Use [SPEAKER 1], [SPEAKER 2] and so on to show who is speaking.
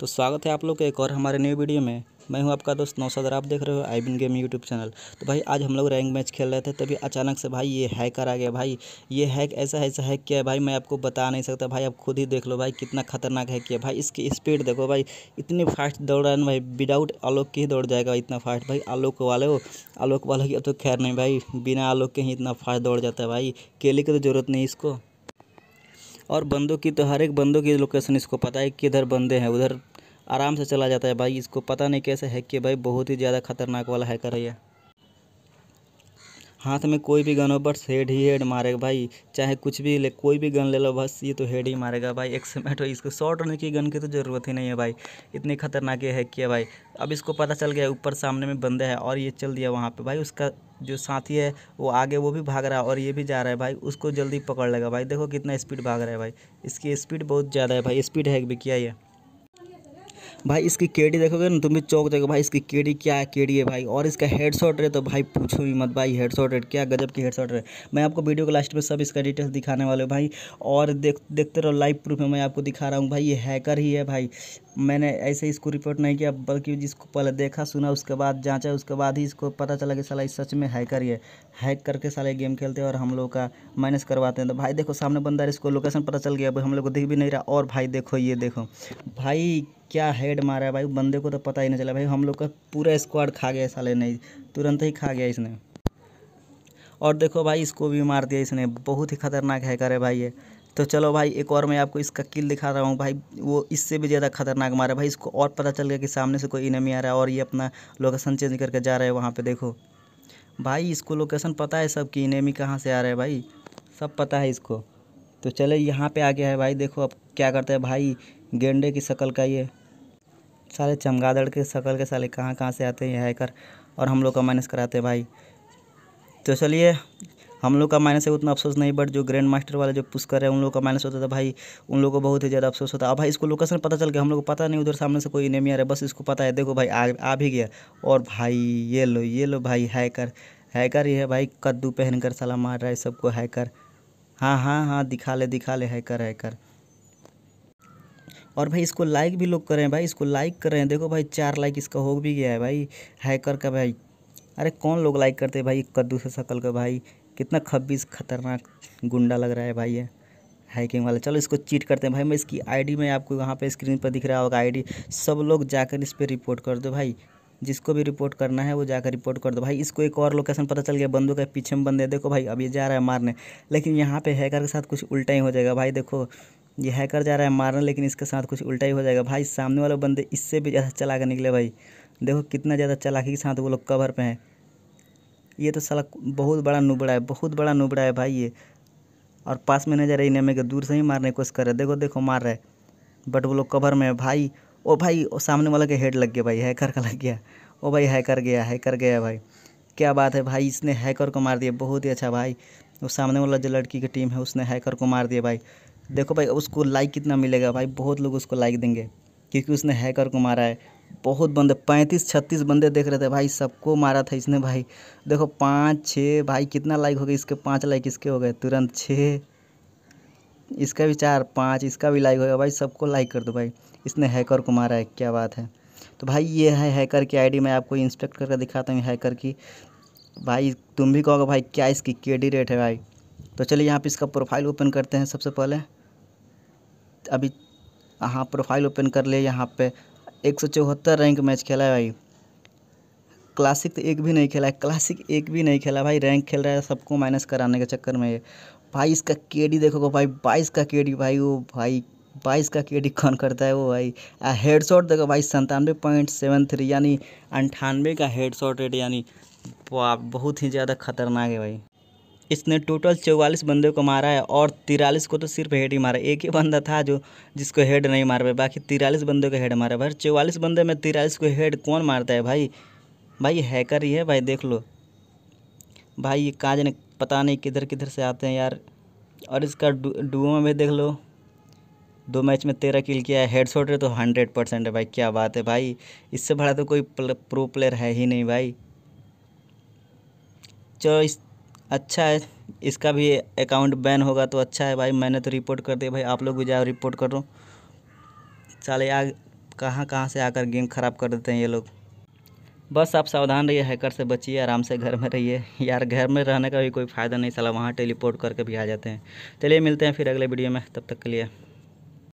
[SPEAKER 1] तो स्वागत है आप लोग के एक और हमारे न्यू वीडियो में मैं हूं आपका दोस्त सदर आप देख रहे हो I bin game YouTube channel तो भाई आज हम लोग रैंक मैच खेल रहे थे तभी अचानक से भाई ये हैकर आ गया भाई ये हैक ऐसा ऐसा हैक किया है भाई मैं आपको बता नहीं सकता भाई आप खुद ही देख लो भाई कितना खतरनाक है किया भाई इसकी स्पीड देखो भाई इतनी फास्ट दौड़ रहा है भाई विदाउट आलोक के ही दौड़ जाएगा इतना फास्ट भाई आलोक वाले हो आलोक वाले की तो खैर नहीं भाई बिना आलोक के ही इतना फास्ट दौड़ जाता है भाई केले की तो ज़रूरत नहीं इसको और बंदों की तो हर एक बंदों की लोकेशन इसको पता है किधर बंदे हैं उधर आराम से चला जाता है भाई इसको पता नहीं कैसे है कि भाई बहुत ही ज़्यादा खतरनाक वाला हैकर है यह हाथ में कोई भी गन हो बस हेड ही हेड मारेगा भाई चाहे कुछ भी ले कोई भी गन ले लो बस ये तो हेड ही मारेगा भाई एक सेमेट हो तो इसको शॉर्ट होने की गन की तो ज़रूरत ही नहीं है भाई इतनी खतरनाक ये है किया भाई अब इसको पता चल गया ऊपर सामने में बंदे है और ये चल दिया वहाँ पर भाई उसका जो साथी है वो आगे वो भी भाग रहा है और ये भी जा रहा है भाई उसको जल्दी पकड़ लेगा भाई देखो कितना स्पीड भाग रहा है भाई इसकी स्पीड बहुत ज़्यादा है भाई स्पीड है भी किया ये भाई इसकी केडी देखोगे ना तुम भी चौक देखो भाई इसकी केडी क्या है केडी है भाई और इसका हेड शॉट रेट तो भाई पूछो ही मत भाई हेड शॉट रेट क्या गजब की हेड शॉट रेट मैं आपको वीडियो के लास्ट में सब इसका डिटेल्स दिखाने वाले हो भाई और देख देखते रहो लाइव प्रूफ में मैं आपको दिखा रहा हूँ भाई ये हैकर ही है भाई मैंने ऐसे इसको रिपोर्ट नहीं किया बल्कि जिसको पहले देखा सुना उसके बाद जाँचा उसके बाद ही इसको पता चला कि साला सच में हैकर ही है हैक करके साले गेम खेलते हैं और हम लोग का माइनस करवाते हैं तो भाई देखो सामने बंदा इसको लोकेशन पता चल गया अब हम लोग को दिख भी नहीं रहा और भाई देखो ये देखो भाई क्या हेड मारा है भाई बंदे को तो पता ही नहीं चला भाई हम लोग का पूरा स्क्वाड खा गया साले नहीं तुरंत ही खा गया इसने और देखो भाई इसको भी मार दिया इसने बहुत ही खतरनाक है करे भाई ये तो चलो भाई एक और मैं आपको इसका किल दिखा रहा हूँ भाई वो इससे भी ज़्यादा खतरनाक मारा भाई इसको और पता चल गया कि सामने से कोई इनमी आ रहा है और ये अपना लोकेशन चेंज करके जा रहा है वहाँ पर देखो भाई इसको लोकेशन पता है सब कि इनमी कहाँ से आ रहा है भाई सब पता है इसको तो चले यहाँ पर आ गया है भाई देखो अब क्या करते हैं भाई गेंडे की शक्ल का ये सारे चमगादड़ के शक्ल के साले कहाँ कहाँ से आते हैं ये हैकर और हम लोग का माइनस कराते हैं भाई तो चलिए हम लोग का माइनस है उतना अफसोस नहीं बट जो ग्रैंड मास्टर वाले जो पुश कर रहे हैं उन लोग का माइनस होता था भाई उन लोगों को बहुत ही ज़्यादा अफसोस होता है भाई इसको लोकेशन पता चल गया हम लोग को पता नहीं उधर सामने से कोई इनेमी आ रहा है बस इसको पता है देखो भाई आ, आ भी गया और भाई ये लो ये लो भाई हैकर हैकर ही है भाई कद्दू पहन कर सला मार रहा है सबको हैकर हाँ हाँ हाँ दिखा ले दिखा ले हैकर हैकर और भाई इसको लाइक भी लोग करें भाई इसको लाइक कर रहे हैं देखो भाई चार लाइक इसका हो भी गया है भाई हैकर का भाई अरे कौन लोग लाइक करते हैं भाई कद्दू से शकल का भाई कितना खब्बीस खतरनाक गुंडा लग रहा है भाई ये हैकिंग वाला चलो इसको चीट करते हैं भाई मैं इसकी आईडी में आपको यहाँ पे स्क्रीन पर दिख रहा होगा आईडी सब लोग जाकर इस पर रिपोर्ट कर दो भाई जिसको भी रिपोर्ट करना है वो जाकर रिपोर्ट कर दो भाई इसको एक और लोकेशन पता चल गया बंदूक का पीछे में बंदे देखो भाई अब ये जा रहा है मारने लेकिन यहाँ पर हैकर के साथ कुछ उल्टा ही हो जाएगा भाई देखो ये हैकर जा रहा है मारने लेकिन इसके साथ कुछ उल्टा ही हो जाएगा भाई सामने वाले बंदे इससे भी ज़्यादा चला कर निकले भाई देखो कितना ज़्यादा चालाकी के साथ वो लोग कवर पे हैं ये तो साला बहुत बड़ा नुबड़ा है बहुत बड़ा नुबड़ा है भाई ये और पास में नहीं जा रही नेमे के दूर से ही मारने की कोशिश कर रहे देखो देखो मार रहे बट वो लोग कवर में है भाई ओ भाई ओ सामने वाला के हेड लग गया भाई हैकर का लग गया ओ भाई हैकर गया हैकर गया भाई क्या बात है भाई इसने हैकर को मार दिया बहुत ही अच्छा भाई वो सामने वाला जो लड़की की टीम है उसने हैकर को मार दिया भाई देखो भाई उसको लाइक कितना मिलेगा भाई बहुत लोग उसको लाइक देंगे क्योंकि उसने हैकर को मारा है बहुत बंदे पैंतीस छत्तीस बंदे देख रहे थे भाई सबको मारा था इसने भाई देखो पाँच छः भाई कितना लाइक हो गया इसके पाँच लाइक इसके हो गए तुरंत छः इसका भी चार पाँच इसका भी लाइक हो गया भाई सबको लाइक कर दो भाई इसने हैकर को मारा है क्या बात है तो भाई ये है हैकर की आईडी मैं आपको इंस्पेक्ट करके दिखाता हूँ हैकर की भाई तुम भी कहोगे भाई क्या इसकी के रेट है भाई तो चलिए यहाँ पे इसका प्रोफाइल ओपन करते हैं सबसे पहले अभी हाँ प्रोफाइल ओपन कर ले यहाँ पे एक सौ चौहत्तर रैंक मैच खेला है भाई क्लासिक तो एक भी नहीं खेला है क्लासिक एक भी नहीं खेला भाई रैंक खेल रहा है सबको माइनस कराने के चक्कर में भाई इसका के डी देखोगे भाई बाईस का के डी भाई वो भाई बाईस का के डी कौन करता है वो भाई हेड शॉट देखो भाई संतानवे पॉइंट सेवन थ्री यानी अंठानवे का हेड शॉट रेट यानी बहुत ही ज़्यादा खतरनाक है भाई इसने टोटल चौवालीस बंदे को मारा है और तिरालीस को तो सिर्फ हेड ही मारा एक ही बंदा था जो जिसको हेड नहीं मार पाए बाकी तिरालीस बंदे को हेड मारा भाई चौवालीस बंदे में तिरालीस को हेड कौन मारता है भाई भाई हैकर ही है भाई देख लो भाई ये काज ने पता नहीं किधर किधर से आते हैं यार और इसका डुओ में भी देख लो दो मैच में तेरह किल किया है हेड शॉट तो हंड्रेड परसेंट है भाई क्या बात है भाई इससे बड़ा तो कोई प्रो प्लेयर है ही नहीं भाई चलो इस अच्छा है इसका भी अकाउंट बैन होगा तो अच्छा है भाई मैंने तो रिपोर्ट कर दिया भाई आप लोग भी जाओ रिपोर्ट करो चले आ कहाँ कहाँ से आकर गेम ख़राब कर देते हैं ये लोग बस आप सावधान रहिए हैकर से बचिए आराम से घर में रहिए यार घर में रहने का भी कोई फ़ायदा नहीं साला वहाँ टेलीपोर्ट करके भी आ जाते हैं चलिए मिलते हैं फिर अगले वीडियो में तब तक के लिए